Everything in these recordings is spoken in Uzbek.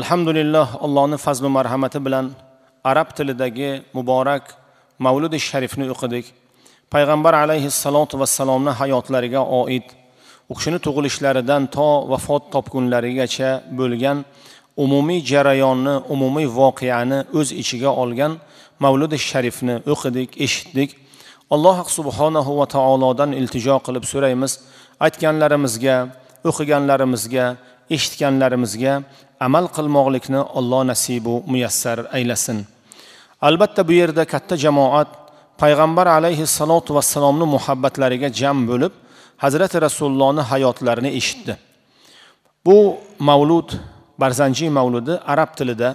alhamdulillah allohni fazli marhamati bilan arab tilidagi muborak mavludi sharifni o'qidik payg'ambar alayhissalotu vassalomni hayotlariga oid u kishini tug'ilishlaridan to vafot topgunlarigacha bo'lgan umumiy jarayonni umumiy voqeani o'z ichiga olgan mavludi sharifni o'qidik eshitdik alloh subhanahu va taolodan iltijo qilib so'raymiz aytganlarimizga o'qiganlarimizga eshitganlarimizga amal qilmoqlikni alloh nasibu muyassar aylasin albatta bu yerda katta jamoat payg'ambar alayhissalotu vassalomni muhabbatlariga jam bo'lib hazrati rasulullohni hayotlarini eshitdi bu mavlud barzanjiy mavludi arab tilida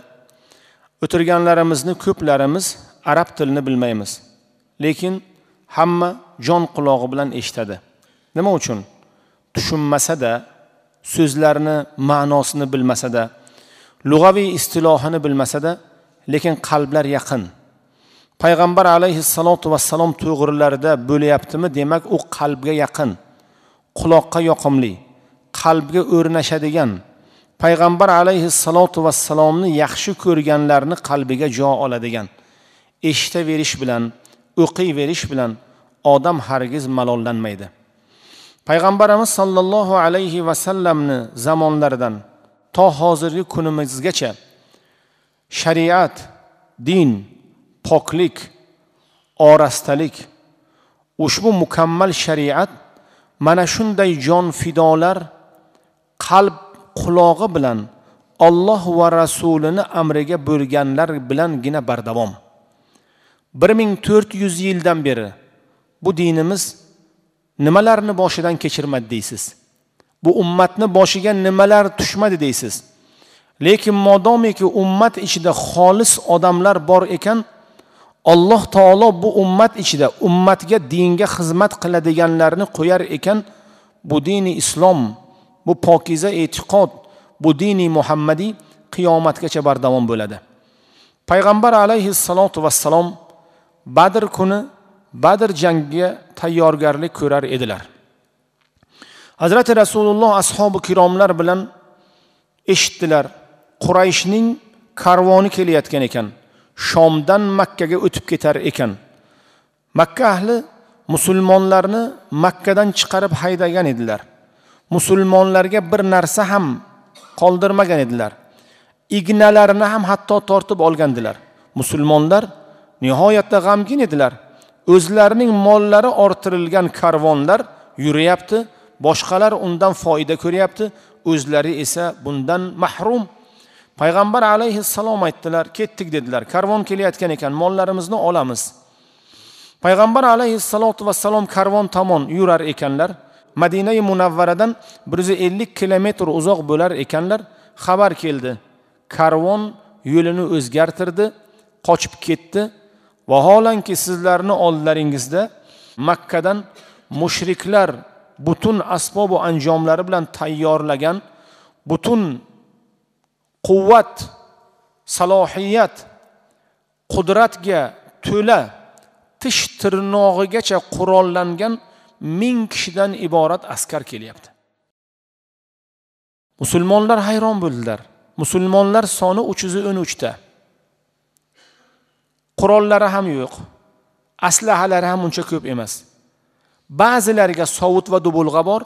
o'tirganlarimizni ko'plarimiz arab tilini bilmaymiz lekin hamma jon qulog'i bilan eshitadi nima uchun tushunmasada so'zlarni ma'nosini bilmasada lug'aviy istilohini bilmasada lekin qalblar yaqin payg'ambar alayhissalotu vassalom tuyg'urlarida bo'lyaptimi demak u qalbga yaqin quloqqa yoqimli qalbga o'rnashadigan payg'ambar alayhissalotu vassalomni yaxshi ko'rganlarni qalbiga jo oladigan eshitaverish bilan o'qiyverish bilan odam hargiz malollanmaydi payg'ambarimiz sollallohu alayhi vasallamni zamonlaridan to hozirgi kunimizgacha shariat din poklik orastalik ushbu mukammal shariat mana shunday jon fidolar qalb qulog'i bilan olloh va rasulini amriga bo'lganlar bilangina bardavom bir ming to'rt yuz yildan beri bu dinimiz nimalarni boshidan kechirmadi deysiz bu ummatni boshiga nimalar tushmadi deysiz lekin modomiki ummat ichida xolis odamlar bor ekan alloh taolo bu ummat ichida ummatga dinga xizmat qiladiganlarni qo'yar ekan bu dini islom bu pokiza e'tiqod bu dini muhammadiy qiyomatgacha bardavom bo'ladi payg'ambar alayhissalotu vassalom badr kuni badr jangiga tayyorgarlik ko'rar edilar hazrati rasululloh ashobi kiromlar bilan eshitdilar qurayshning karvoni kelayotgan ekan shomdan makkaga o'tib ketar ekan makka ahli musulmonlarni makkadan chiqarib haydagan edilar musulmonlarga bir narsa ham qoldirmagan edilar ignalarini ham hatto tortib olgandilar musulmonlar nihoyatda g'amgin edilar o'zlarining mollari orttirilgan karvonlar yuryapti boshqalar undan foyda ko'ryapti o'zlari esa bundan mahrum payg'ambar alayhissalom aytdilar ketdik dedilar karvon kelayotgan ekan mollarimizni olamiz payg'ambar alayhissalotu vassalom karvon tomon yurar ekanlar madinai munavvaradan bir yuz ellik kilometr uzoq bo'lar ekanlar xabar keldi karvon yo'lini o'zgartirdi qochib ketdi vaholanki sizlarni oldlaringizda makkadan mushriklar butun asbobu anjomlari bilan tayyorlagan butun quvvat salohiyat qudratga to'la tish tirnog'igacha qurollangan ming kishidan iborat askar kelyapti musulmonlar hayron bo'ldilar musulmonlar soni uch yuz o'n uchta qurollari ham yo'q aslahalari ham uncha ko'p emas ba'zilariga sovut va dubulg'a bor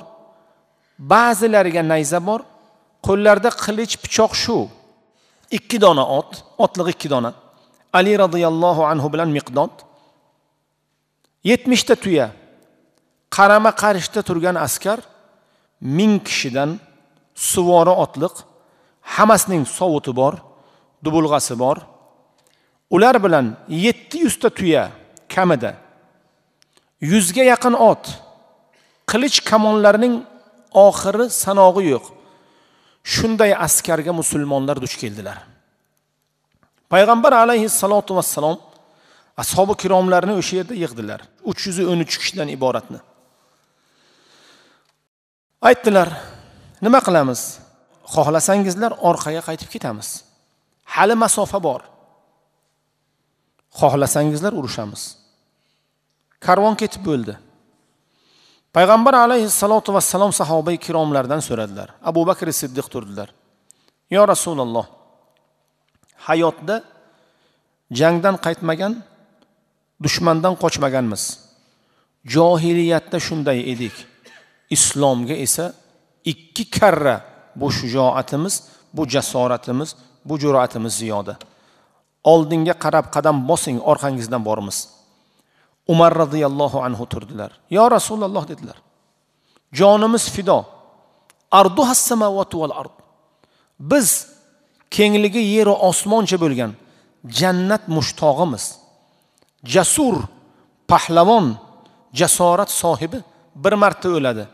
ba'zilariga nayza bor qo'llarida qilich pichoq shu ikki dona ot otliq ikki dona ali roziyallohu anhu bilan miqdod yetmishta tuya qarama qarishda turgan askar ming kishidan suvori otliq hammasining sovuti bor dubulg'asi bor ular bilan yetti yuzta tuya kamida yuzga yaqin ot qilich kamonlarning oxiri sanog'i yo'q shunday askarga musulmonlar duch keldilar payg'ambar alayhissalotu vassalom ashobi kiromlarni o'sha yerda yig'dilar uch yuz o'n uch kishidan iboratni aytdilar nima qilamiz xohlasangizlar orqaga qaytib ketamiz hali masofa bor xohlasangizlar urushamiz karvon ketib bo'ldi payg'ambar alayhissalotu vassalom sahoba ikromlardan so'radilar abu bakr siddiq turdilar yo rasululloh hayotda jangdan qaytmagan dushmandan qochmaganmiz johiliyatda shunday edik islomga esa ikki karra bu shujoatimiz bu jasoratimiz bu jur'atimiz ziyoda oldinga qarab qadam bosing orqangizdan bormiz umar roziyallohu anhu turdilar yo rasululloh dedilar jonimiz fido ardu ard biz kengligi yeru osmoncha bo'lgan jannat mushtog'imiz jasur pahlavon jasorat sohibi bir marta o'ladi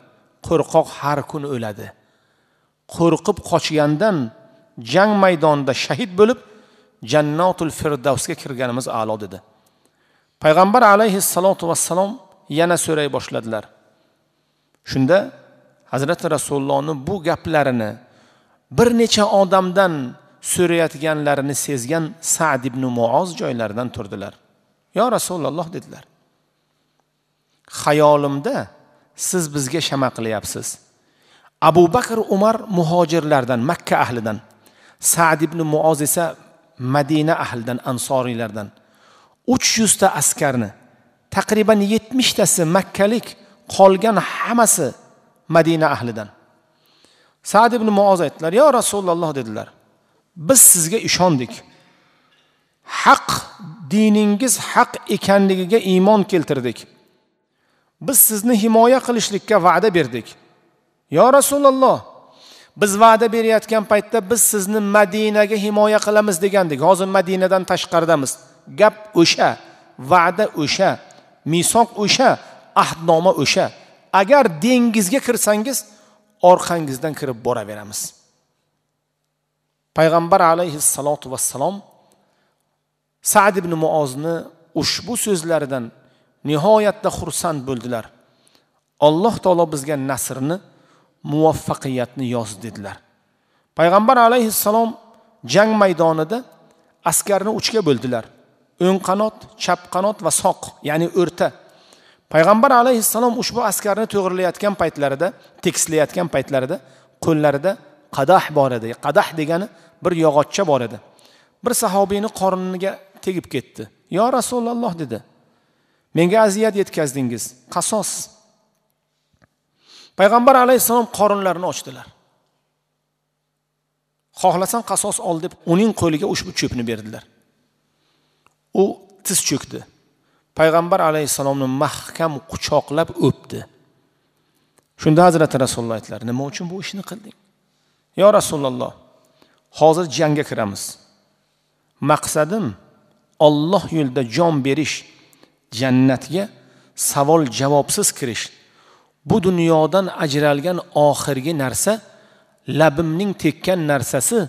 qo'rqoq har kun o'ladi qo'rqib qochgandan jang maydonida shahid bo'lib jannatul firdavsga kirganimiz a'lo dedi payg'ambar alayhissalotu vassalom yana so'ray boshladilar shunda hazrati rasulullohni bu gaplarini bir necha odamdan so'rayotganlarini sezgan sad ibn muoz joylaridan turdilar yo rasululloh dedilar xayolimda siz bizga shama qilyapsiz abu bakr umar muhojirlardan makka ahlidan sad ibn muoz esa madina ahlidan ansoriylardan uch yuzta askarni taqriban yetmishtasi makkalik qolgan hammasi madina ahlidan sad ibn muoz aytdilar yo rasululloh dedilar biz sizga ishondik haq diningiz haq ekanligiga iymon keltirdik biz sizni himoya qilishlikka va'da berdik yo rasululloh biz va'da berayotgan paytda biz sizni madinaga himoya qilamiz degandik hozir madinadan tashqaridamiz gap o'sha va'da o'sha misoq o'sha ahdnoma o'sha agar dengizga kirsangiz orqangizdan kirib boraveramiz payg'ambar alayhissalotu vassalom sad ibn muozni ushbu so'zlaridan nihoyatda xursand bo'ldilar alloh taolo bizga nasrni muvaffaqiyatni yoz dedilar payg'ambar alayhissalom jang maydonida askarni uchga bo'ldilar o'ng qanot chap qanot va soq ya'ni o'rta payg'ambar alayhissalom ushbu askarni to'g'irlayotgan paytlarida tekislayotgan paytlarida qo'llarida qadah bor edi qadah degani bir yog'ochcha bor edi bir sahobiyni qorniga tegib ketdi yo rasululloh dedi menga aziyat yetkazdingiz qasos payg'ambar alayhissalom qorinlarini ochdilar xohlasang qasos ol deb uning qo'liga ushbu cho'pni berdilar u tiz cho'kdi payg'ambar alayhissalomni mahkam quchoqlab o'pdi shunda hazrati rasululloh aytdilar nima uchun bu ishni qilding yo rasululloh hozir jangga kiramiz maqsadim olloh yo'lida jon berish jannatga savol javobsiz kirish bu dunyodan ajralgan oxirgi narsa labimning tekkan narsasi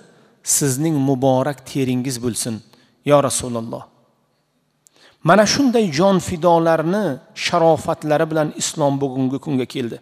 sizning muborak teringiz bo'lsin yo rasululloh mana shunday jon fidolarni sharofatlari bilan islom bugungi kunga keldi